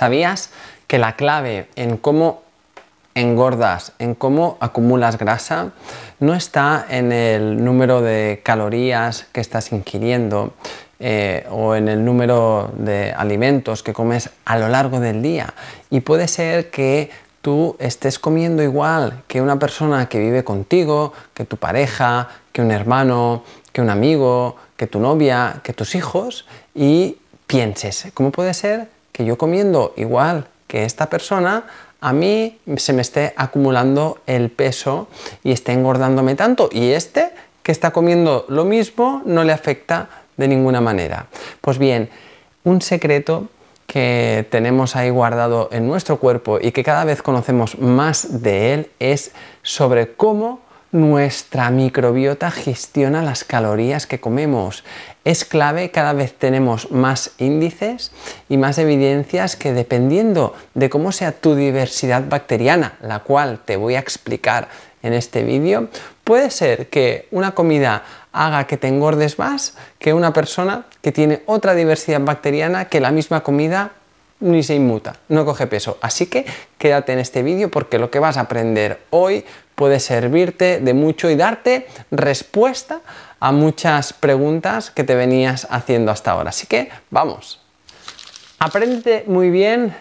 ¿Sabías que la clave en cómo engordas, en cómo acumulas grasa, no está en el número de calorías que estás ingiriendo eh, o en el número de alimentos que comes a lo largo del día. Y puede ser que tú estés comiendo igual que una persona que vive contigo, que tu pareja, que un hermano, que un amigo, que tu novia, que tus hijos y pienses, ¿cómo puede ser yo comiendo igual que esta persona, a mí se me esté acumulando el peso y esté engordándome tanto. Y este que está comiendo lo mismo no le afecta de ninguna manera. Pues bien, un secreto que tenemos ahí guardado en nuestro cuerpo y que cada vez conocemos más de él es sobre cómo nuestra microbiota gestiona las calorías que comemos. Es clave, cada vez tenemos más índices y más evidencias que dependiendo de cómo sea tu diversidad bacteriana, la cual te voy a explicar en este vídeo, puede ser que una comida haga que te engordes más que una persona que tiene otra diversidad bacteriana que la misma comida ni se inmuta, no coge peso. Así que quédate en este vídeo porque lo que vas a aprender hoy puede servirte de mucho y darte respuesta a muchas preguntas que te venías haciendo hasta ahora. Así que vamos. Aprende muy bien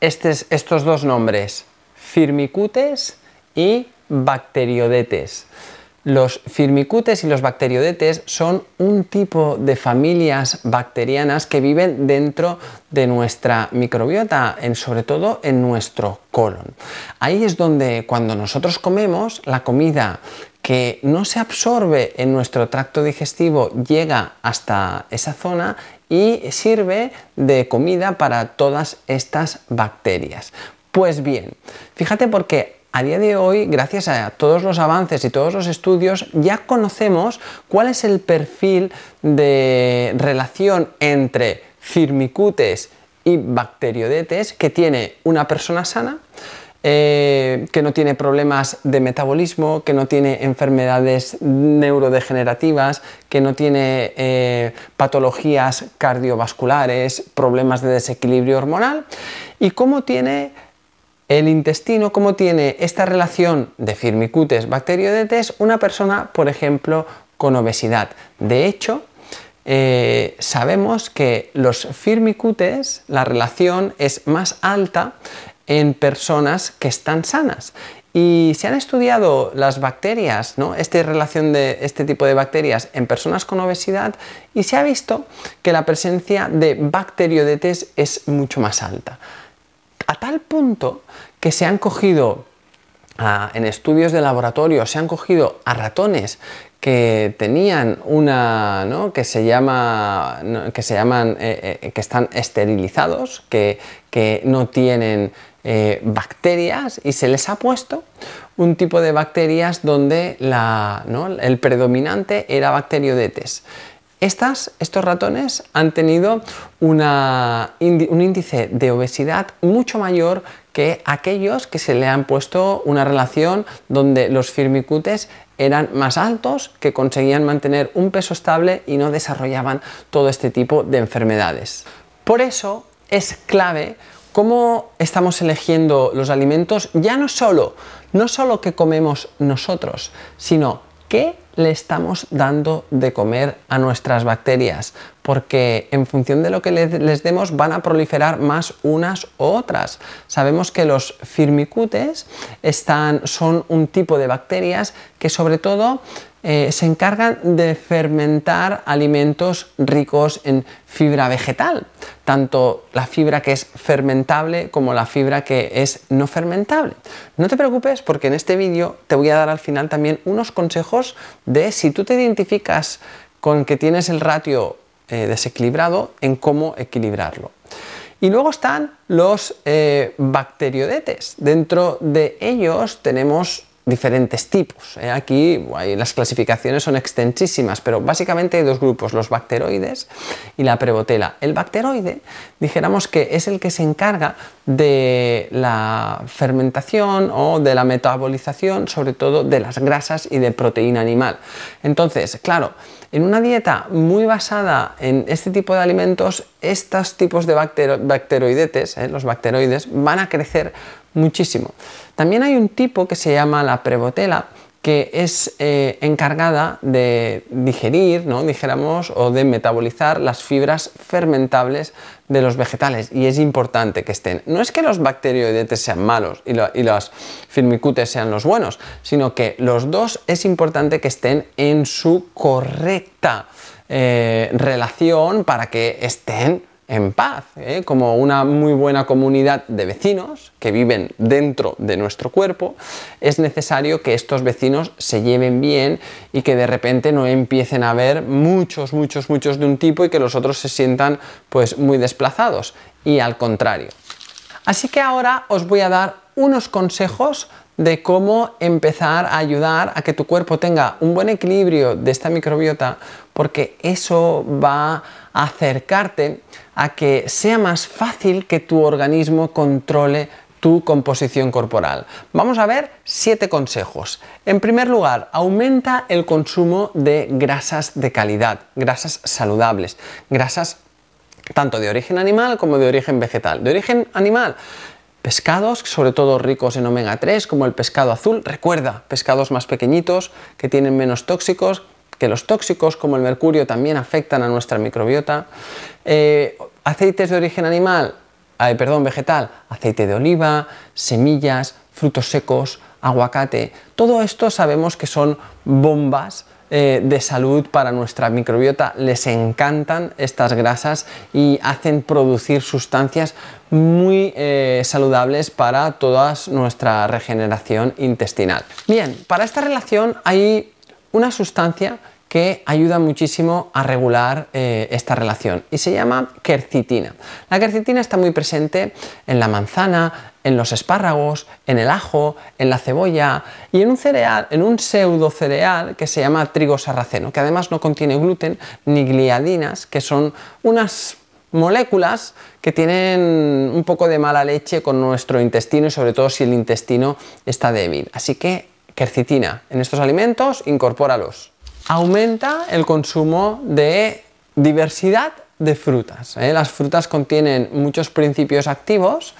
estos dos nombres, firmicutes y bacteriodetes. Los firmicutes y los bacteriodetes son un tipo de familias bacterianas que viven dentro de nuestra microbiota, en, sobre todo en nuestro colon. Ahí es donde cuando nosotros comemos, la comida que no se absorbe en nuestro tracto digestivo llega hasta esa zona y sirve de comida para todas estas bacterias. Pues bien, fíjate porque a día de hoy, gracias a todos los avances y todos los estudios, ya conocemos cuál es el perfil de relación entre firmicutes y bacteriodetes que tiene una persona sana, eh, que no tiene problemas de metabolismo, que no tiene enfermedades neurodegenerativas, que no tiene eh, patologías cardiovasculares, problemas de desequilibrio hormonal, y cómo tiene el intestino, como tiene esta relación de firmicutes bacteriodetes una persona, por ejemplo, con obesidad? De hecho, eh, sabemos que los firmicutes, la relación es más alta en personas que están sanas. Y se han estudiado las bacterias, ¿no? Esta relación de este tipo de bacterias en personas con obesidad y se ha visto que la presencia de bacteriodetes es mucho más alta a tal punto que se han cogido ah, en estudios de laboratorio, se han cogido a ratones que tenían una, que se llama, que se llaman, eh, eh, que están esterilizados, que, no tienen eh, bacterias y se les ha puesto un tipo de bacterias donde el predominante era bacteriodetes. Estas, estos ratones han tenido un índice de obesidad mucho mayor que aquellos que se le han puesto una relación donde los firmicutes eran más altos, que conseguían mantener un peso estable y no desarrollaban todo este tipo de enfermedades. Por eso es clave cómo estamos eligiendo los alimentos, ya no solo, no solo que comemos nosotros, sino qué le estamos dando de comer a nuestras bacterias, porque en función de lo que les demos van a proliferar más unas u otras. Sabemos que los firmicutes están, son un tipo de bacterias que sobre todo eh, se encargan de fermentar alimentos ricos en fibra vegetal, tanto la fibra que es fermentable como la fibra que es no fermentable. No te preocupes porque en este vídeo te voy a dar al final también unos consejos de si tú te identificas con que tienes el ratio eh, desequilibrado, en cómo equilibrarlo. Y luego están los eh, bacteriodetes. Dentro de ellos tenemos diferentes tipos. ¿eh? Aquí las clasificaciones son extensísimas, pero básicamente hay dos grupos, los bacteroides y la prebotela. El bacteroide, dijéramos que es el que se encarga de la fermentación o de la metabolización, sobre todo de las grasas y de proteína animal. Entonces, claro, en una dieta muy basada en este tipo de alimentos, estos tipos de bacteroidetes, ¿eh? los bacteroides, van a crecer muchísimo. También hay un tipo que se llama la prebotela, que es eh, encargada de digerir, ¿no? dijéramos, o de metabolizar las fibras fermentables de los vegetales y es importante que estén. No es que los bacterioidetes sean malos y, los firmicutes sean los buenos, sino que los dos es importante que estén en su correcta eh, relación para que estén en paz, ¿eh? como una muy buena comunidad de vecinos que viven dentro de nuestro cuerpo, es necesario que estos vecinos se lleven bien y que de repente no empiecen a haber muchos, muchos, muchos de un tipo y que los otros se sientan pues muy desplazados y al contrario. Así que ahora os voy a dar unos consejos de cómo empezar a ayudar a que tu cuerpo tenga un buen equilibrio de esta microbiota, porque eso va a acercarte a que sea más fácil que tu organismo controle tu composición corporal. Vamos a ver siete consejos. En primer lugar, aumenta el consumo de grasas de calidad, grasas saludables, grasas tanto de origen animal como de origen vegetal. De origen animal, pescados, sobre todo ricos en omega 3, como el pescado azul. Recuerda, pescados más pequeñitos, que tienen menos tóxicos, los tóxicos como el mercurio también afectan a nuestra microbiota. Eh, aceites de origen animal, perdón, vegetal, aceite de oliva, semillas, frutos secos, aguacate, todo esto sabemos que son bombas eh, de salud para nuestra microbiota. Les encantan estas grasas y hacen producir sustancias muy eh, saludables para toda nuestra regeneración intestinal. Bien, para esta relación hay una sustancia que ayuda muchísimo a regular eh, esta relación y se llama quercitina. La quercitina está muy presente en la manzana, en los espárragos, en el ajo, en la cebolla y en un cereal, en un pseudo cereal que se llama trigo sarraceno, que además no contiene gluten ni gliadinas, que son unas moléculas que tienen un poco de mala leche con nuestro intestino y sobre todo si el intestino está débil. Así que quercitina en estos alimentos, incorpóralos aumenta el consumo de diversidad de frutas. ¿eh? Las frutas contienen muchos principios activos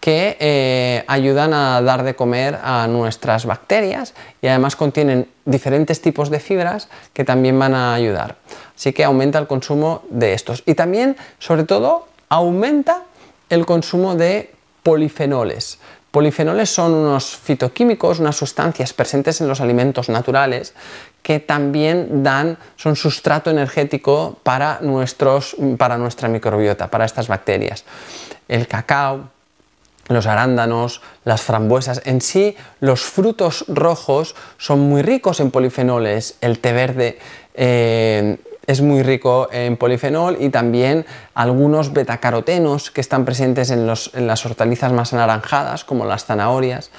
que eh, ayudan a dar de comer a nuestras bacterias y además contienen diferentes tipos de fibras que también van a ayudar. Así que aumenta el consumo de estos. Y también, sobre todo, aumenta el consumo de polifenoles. Polifenoles son unos fitoquímicos, unas sustancias presentes en los alimentos naturales que también dan, son sustrato energético para, para nuestra microbiota, para estas bacterias. El cacao, los arándanos, las frambuesas, en sí los frutos rojos son muy ricos en polifenoles, el té verde eh, es muy rico en polifenol y también algunos betacarotenos que están presentes en las hortalizas más anaranjadas como las zanahorias,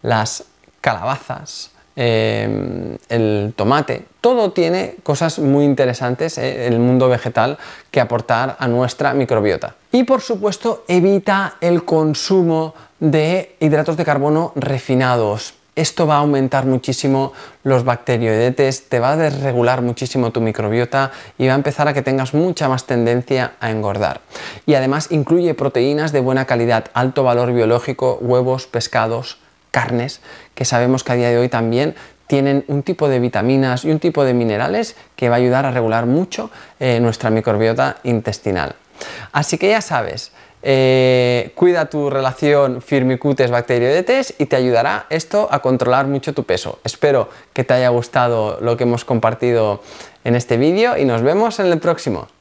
las calabazas, Em, el tomate, todo tiene cosas muy interesantes eh, el mundo vegetal que aportar a nuestra microbiota. Y por supuesto evita el consumo de hidratos de carbono refinados. Esto va a aumentar muchísimo los bacterioidetes, te va a desregular muchísimo tu microbiota y va a empezar a que tengas mucha más tendencia a engordar. Y además incluye proteínas de buena calidad, alto valor biológico, huevos, pescados, carnes que sabemos que a día de hoy también tienen un tipo de vitaminas y un tipo de minerales que va a ayudar a regular mucho eh, nuestra microbiota intestinal. Así que ya sabes, eh, cuida tu relación firmicutes bacterioetes y te ayudará esto a controlar mucho tu peso. Espero que te haya gustado lo que hemos compartido en este vídeo y nos vemos en el próximo.